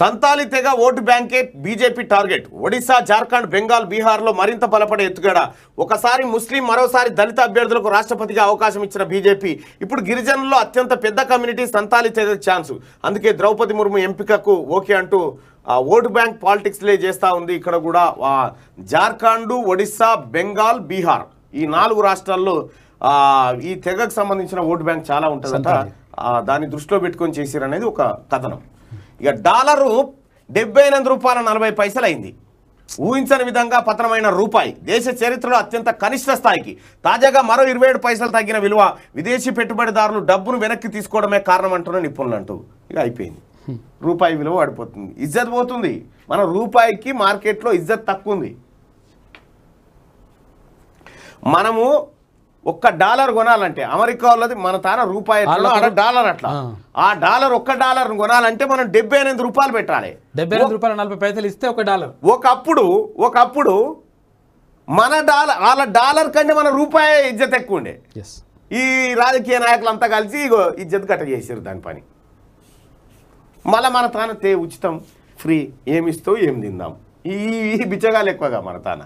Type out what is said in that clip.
సంతాలి తెగ ఓటు బ్యాంకే BJP target Odisha Jharkhand Bengal బీహార్లో మరింత బలపడే ఎత్తుగడ ఒకసారి ముస్లిం మరోసారి దళిత అభ్యర్థులకు రాష్ట్రపతిగా అవకాశం ఇచ్చిన బీజేపీ ఇప్పుడు గిరిజనుల్లో అత్యంత పెద్ద కమ్యూనిటీ సంతాలి తెగ ఛాన్స్ అందుకే ద్రౌపది ముర్ము ఎంపికకు ఓకే అంటూ ఓటు బ్యాంక్ పాలిటిక్స్లే చేస్తూ ఉంది ఇక్కడ కూడా జార్ఖండ్ ఒడిశా బెంగాల్ బీహార్ ఈ నాలుగు రాష్ట్రాల్లో ఈ తెగకు సంబంధించిన ఓటు బ్యాంక్ చాలా ఉంటుందంట దాన్ని దృష్టిలో పెట్టుకొని చేసారు అనేది ఒక కథనం ఇక డాలరు డెబ్బై ఎనిమిది రూపాయల నలభై పైసలు అయింది ఊహించని విధంగా పతనమైన రూపాయి దేశ చరిత్రలో అత్యంత కనిష్ట స్థాయికి తాజాగా మరో ఇరవై ఏడు పైసలు తగ్గిన విలువ విదేశీ పెట్టుబడిదారులు డబ్బును వెనక్కి తీసుకోవడమే కారణం అంటున్న నిపుణులు అంటూ ఇక అయిపోయింది రూపాయి విలువ పడిపోతుంది ఇజ్జత్ పోతుంది మన రూపాయికి మార్కెట్లో ఇజ్జత్ తక్కువ ఉంది మనము ఒక్క డాలర్ కొనాలంటే అమెరికా వాళ్ళది మన తాన రూపాయి డాలర్ అట్లా ఆ డాలర్ ఒక్క డాలర్ కొనాలంటే మనం డెబ్బై ఎనిమిది రూపాయలు పెట్టాలి డెబ్బై ఎనిమిది రూపాయలు నలభై పైసలు ఇస్తే ఒక డాలర్ ఒకప్పుడు ఒకప్పుడు మన డాలర్ వాళ్ళ డాలర్ కంటే మన రూపాయి ఇజ్జత్ ఎక్కువ ఉండే ఈ రాజకీయ నాయకులు అంతా కలిసి ఇగో ఇజ్జత్ గట్ట చేశారు దాని పని మళ్ళీ మన తాన తే ఉచితం ఫ్రీ ఏమిస్తావు ఏం తిందాం ఈ బిచ్చగాలు ఎక్కువగా మన తాన